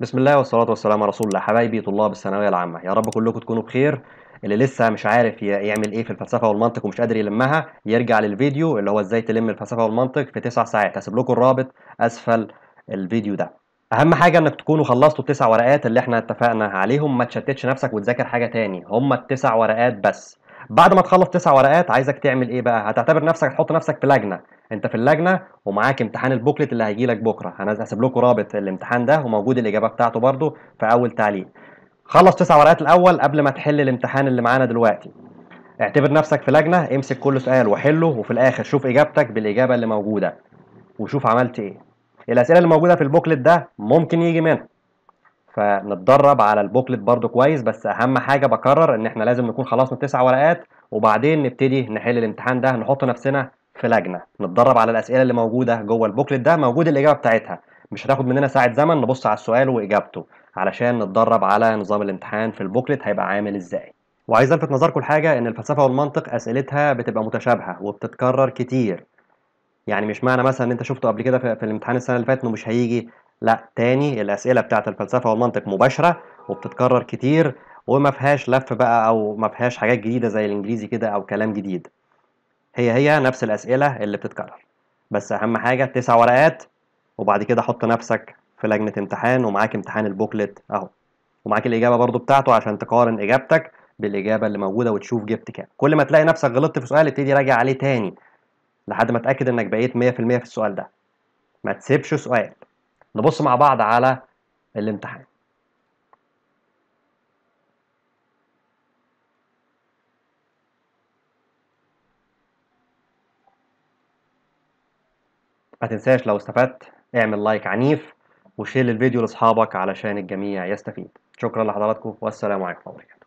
بسم الله والصلاة والسلام على رسول الله حبايبي طلاب الثانوية العامة يا رب كلكم تكونوا بخير اللي لسه مش عارف يعمل ايه في الفلسفة والمنطق ومش قادر يلمها يرجع للفيديو اللي هو ازاي تلم الفلسفة والمنطق في تسع ساعات هسيب لكم الرابط اسفل الفيديو ده اهم حاجة انك تكونوا خلصتوا التسع ورقات اللي احنا اتفقنا عليهم ما تشتتش نفسك وتذاكر حاجة تاني هما التسع ورقات بس بعد ما تخلص تسع ورقات عايزك تعمل ايه بقى هتعتبر نفسك هتحط نفسك في لجنه انت في اللجنه ومعاك امتحان البوكلت اللي هيجي لك بكره انا هسيب لكم رابط الامتحان ده وموجود الاجابه بتاعته برده في اول تعليق خلص تسع ورقات الاول قبل ما تحل الامتحان اللي معانا دلوقتي اعتبر نفسك في لجنه امسك كل سؤال وحله وفي الاخر شوف اجابتك بالاجابه اللي موجوده وشوف عملت ايه الاسئله اللي موجوده في البوكلت ده ممكن يجي منها فنتدرب على البوكلت برضو كويس بس اهم حاجه بكرر ان احنا لازم نكون خلصنا التسع ورقات وبعدين نبتدي نحل الامتحان ده نحط نفسنا في لجنه نتدرب على الاسئله اللي موجوده جوه البوكلت ده موجود الاجابه بتاعتها مش هتاخد مننا ساعه زمن نبص على السؤال واجابته علشان نتدرب على نظام الامتحان في البوكلت هيبقى عامل ازاي وعايز الفت نظركم لحاجه ان الفلسفه والمنطق اسئلتها بتبقى متشابهه وبتتكرر كتير يعني مش معنى مثلا ان انت شفته قبل كده في الامتحان السنه اللي فاتت انه مش هيجي لا تاني الاسئله بتاعت الفلسفه والمنطق مباشره وبتتكرر كتير وما فيهاش لف بقى او ما فيهاش حاجات جديده زي الانجليزي كده او كلام جديد هي هي نفس الاسئله اللي بتتكرر بس اهم حاجه تسع ورقات وبعد كده حط نفسك في لجنه امتحان ومعاك امتحان البوكلت اهو ومعاك الاجابه برضو بتاعته عشان تقارن اجابتك بالاجابه اللي موجوده وتشوف جبت كام كل ما تلاقي نفسك غلطت في سؤال ابتدي راجع عليه تاني لحد ما تأكد انك بقيت 100% في السؤال ده ما تسيبش سؤال نبص مع بعض على الامتحان ما تنساش لو استفدت اعمل لايك عنيف وشير الفيديو لاصحابك علشان الجميع يستفيد شكرا لحضراتكم والسلام عليكم